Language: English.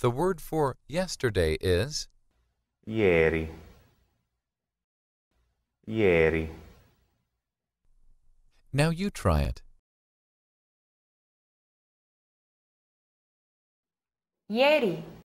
The word for yesterday is ieri. Ieri. Now you try it. Ieri.